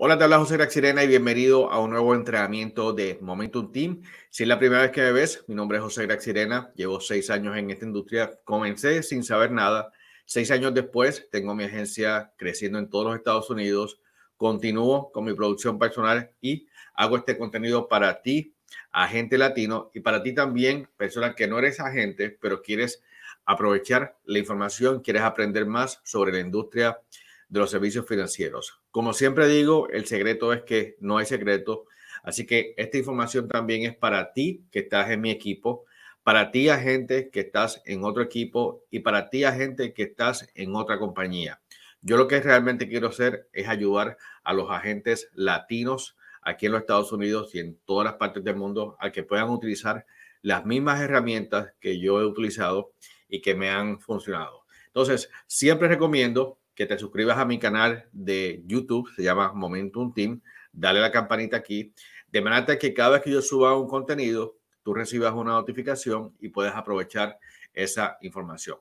Hola, te habla José Graxirena y bienvenido a un nuevo entrenamiento de Momentum Team. Si es la primera vez que me ves, mi nombre es José Graxirena, llevo seis años en esta industria, comencé sin saber nada. Seis años después, tengo mi agencia creciendo en todos los Estados Unidos, continúo con mi producción personal y hago este contenido para ti, agente latino, y para ti también, persona que no eres agente, pero quieres aprovechar la información, quieres aprender más sobre la industria de los servicios financieros. Como siempre digo, el secreto es que no hay secreto. Así que esta información también es para ti que estás en mi equipo, para ti agente que estás en otro equipo y para ti agente que estás en otra compañía. Yo lo que realmente quiero hacer es ayudar a los agentes latinos aquí en los Estados Unidos y en todas las partes del mundo a que puedan utilizar las mismas herramientas que yo he utilizado y que me han funcionado. Entonces, siempre recomiendo que te suscribas a mi canal de YouTube, se llama Momentum Team, dale la campanita aquí, de manera que cada vez que yo suba un contenido, tú recibas una notificación y puedes aprovechar esa información.